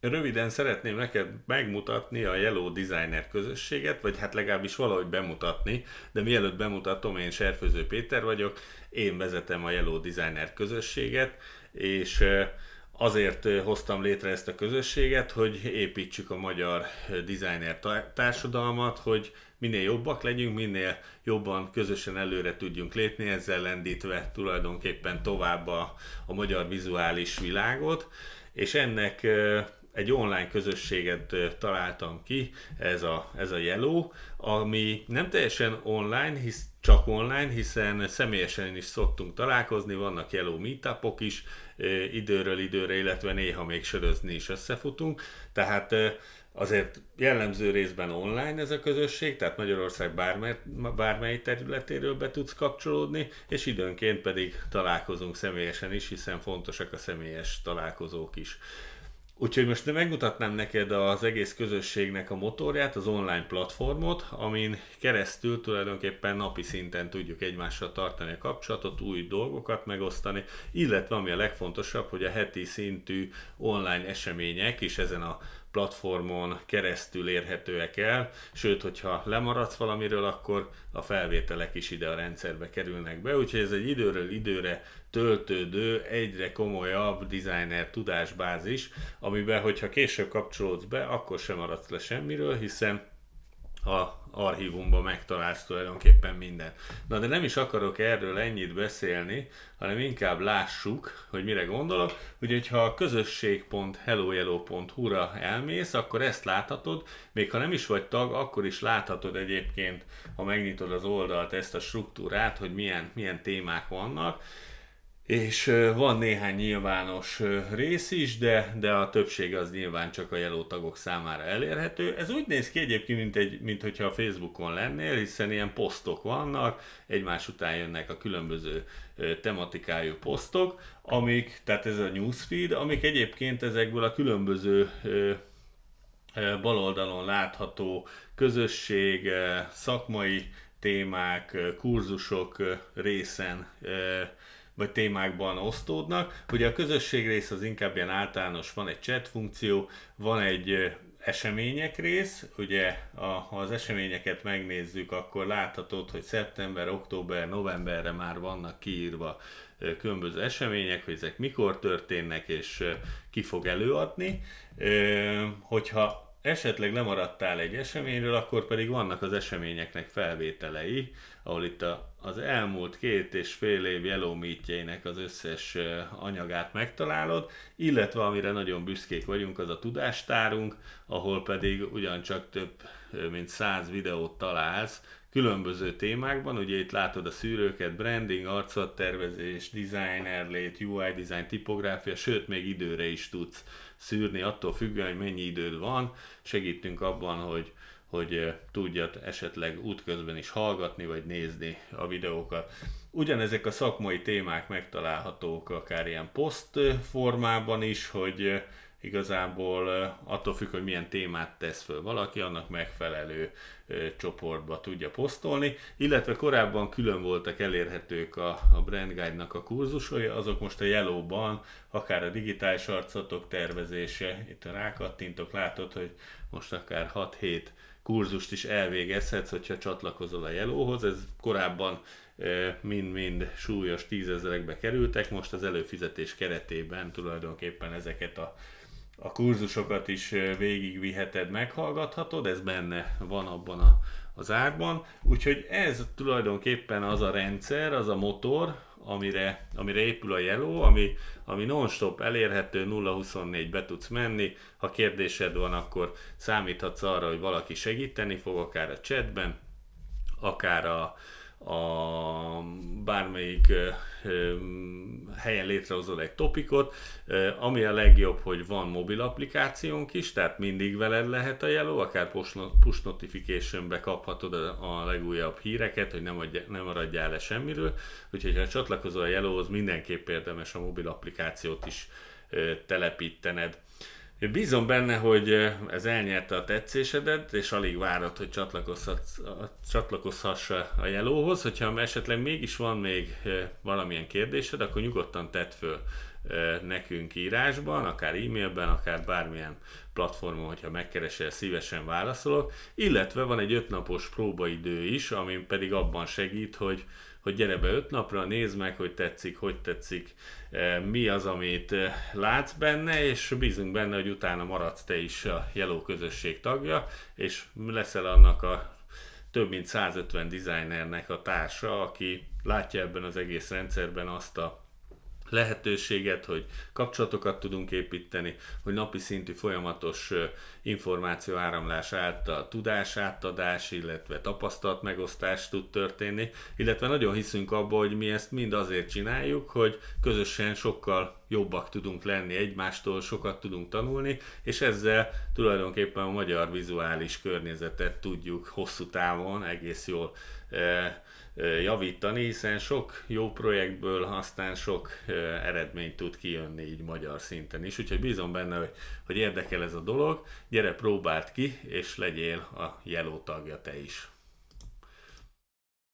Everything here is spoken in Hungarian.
röviden szeretném neked megmutatni a Yellow Designer közösséget, vagy hát legalábbis valahogy bemutatni, de mielőtt bemutatom, én Serfőző Péter vagyok, én vezetem a Yellow Designer közösséget, és azért hoztam létre ezt a közösséget, hogy építsük a magyar designer társadalmat, hogy minél jobbak legyünk, minél jobban közösen előre tudjunk lépni, ezzel lendítve tulajdonképpen tovább a, a magyar vizuális világot, és ennek egy online közösséget találtam ki, ez a, ez a Yellow, ami nem teljesen online, hisz csak online, hiszen személyesen is szoktunk találkozni, vannak Yellow meetupok is, időről időre, illetve néha még sörözni is összefutunk, tehát azért jellemző részben online ez a közösség, tehát Magyarország bármely, bármely területéről be tudsz kapcsolódni, és időnként pedig találkozunk személyesen is, hiszen fontosak a személyes találkozók is. Úgyhogy most megmutatnám neked az egész közösségnek a motorját, az online platformot, amin keresztül tulajdonképpen napi szinten tudjuk egymással tartani a kapcsolatot, új dolgokat megosztani, illetve ami a legfontosabb, hogy a heti szintű online események is ezen a platformon keresztül érhetőek el, sőt, hogyha lemaradsz valamiről, akkor a felvételek is ide a rendszerbe kerülnek be, úgyhogy ez egy időről időre töltődő, egyre komolyabb designer tudásbázis, amiben, hogyha később kapcsolódsz be, akkor sem maradsz le semmiről, hiszen a archívumban megtalálsz tulajdonképpen minden. Na de nem is akarok erről ennyit beszélni, hanem inkább lássuk, hogy mire gondolok. Úgyhogy ha a közösség.helloyellow.hu-ra elmész, akkor ezt láthatod, még ha nem is vagy tag, akkor is láthatod egyébként, ha megnyitod az oldalt ezt a struktúrát, hogy milyen, milyen témák vannak és van néhány nyilvános rész is, de, de a többség az nyilván csak a jeló tagok számára elérhető. Ez úgy néz ki egyébként, mint, egy, mint hogyha a Facebookon lennél, hiszen ilyen posztok vannak, egymás után jönnek a különböző tematikájú posztok, amik, tehát ez a newsfeed, amik egyébként ezekből a különböző baloldalon látható közösség, szakmai témák, kurzusok részen vagy témákban osztódnak. Ugye a közösség rész az inkább ilyen általános, van egy chat funkció, van egy események rész, ugye a, ha az eseményeket megnézzük, akkor láthatod, hogy szeptember, október, novemberre már vannak kiírva különböző események, hogy ezek mikor történnek és ki fog előadni. Hogyha esetleg lemaradtál egy eseményről, akkor pedig vannak az eseményeknek felvételei, ahol itt a az elmúlt két és fél év Yellow az összes anyagát megtalálod, illetve amire nagyon büszkék vagyunk, az a tudástárunk, ahol pedig ugyancsak több mint száz videót találsz különböző témákban, ugye itt látod a szűrőket, branding, arcadtervezés, designer lét, UI design, tipográfia, sőt még időre is tudsz szűrni, attól függően, hogy mennyi időd van, segítünk abban, hogy hogy tudja esetleg útközben is hallgatni vagy nézni a videókat. Ugyanezek a szakmai témák megtalálhatók akár ilyen poszt formában is, hogy igazából attól függ, hogy milyen témát tesz föl valaki, annak megfelelő csoportba tudja posztolni, illetve korábban külön voltak elérhetők a, a Brand Guide-nak a kurzusai, azok most a jelóban akár a digitális arcatok tervezése, itt rákattintok, látod, hogy most akár 6-7 kurzust is elvégezhetsz, hogyha csatlakozol a jelóhoz. Ez korábban mind-mind súlyos tízezerekbe kerültek, most az előfizetés keretében tulajdonképpen ezeket a, a kurzusokat is végigviheted, meghallgathatod, ez benne van abban a, az árban. Úgyhogy ez tulajdonképpen az a rendszer, az a motor, amire, amire épül a jeló, ami, ami non-stop elérhető, 0-24 be tudsz menni, ha kérdésed van, akkor számíthatsz arra, hogy valaki segíteni fog, akár a chatben, akár a, a bármelyik helyen létrehozol egy topikot, ami a legjobb, hogy van mobil applikációnk is, tehát mindig veled lehet a jeló, akár push notification-be kaphatod a legújabb híreket, hogy nem, adj, nem maradjál le semmiről, úgyhogy ha csatlakozol a jelóhoz, mindenképp érdemes a mobil applikációt is telepítened. Bízom benne, hogy eh, ez elnyerte a tetszésedet, és alig várod, hogy csatlakozhass a jelóhoz. Hogyha esetleg mégis van még eh, valamilyen kérdésed, akkor nyugodtan tedd föl eh, nekünk írásban, akár e-mailben, akár bármilyen platformon, hogyha megkeresel, szívesen válaszolok. Illetve van egy ötnapos próbaidő is, ami pedig abban segít, hogy hogy gyere be öt napra, nézd meg, hogy tetszik, hogy tetszik, e, mi az, amit e, látsz benne, és bízunk benne, hogy utána maradsz te is a jeló közösség tagja, és leszel annak a több mint 150 designernek a társa, aki látja ebben az egész rendszerben azt a lehetőséget, hogy kapcsolatokat tudunk építeni, hogy napi szintű folyamatos információ áramlás által tudás átadás, illetve tapasztalat megosztás tud történni, illetve nagyon hiszünk abba, hogy mi ezt mind azért csináljuk, hogy közösen sokkal jobbak tudunk lenni egymástól, sokat tudunk tanulni, és ezzel tulajdonképpen a magyar vizuális környezetet tudjuk hosszú távon egész jól javítani, hiszen sok jó projektből aztán sok eredményt tud kijönni így magyar szinten is, úgyhogy bízom benne, hogy, hogy érdekel ez a dolog, gyere próbáld ki, és legyél a jeló tagja te is.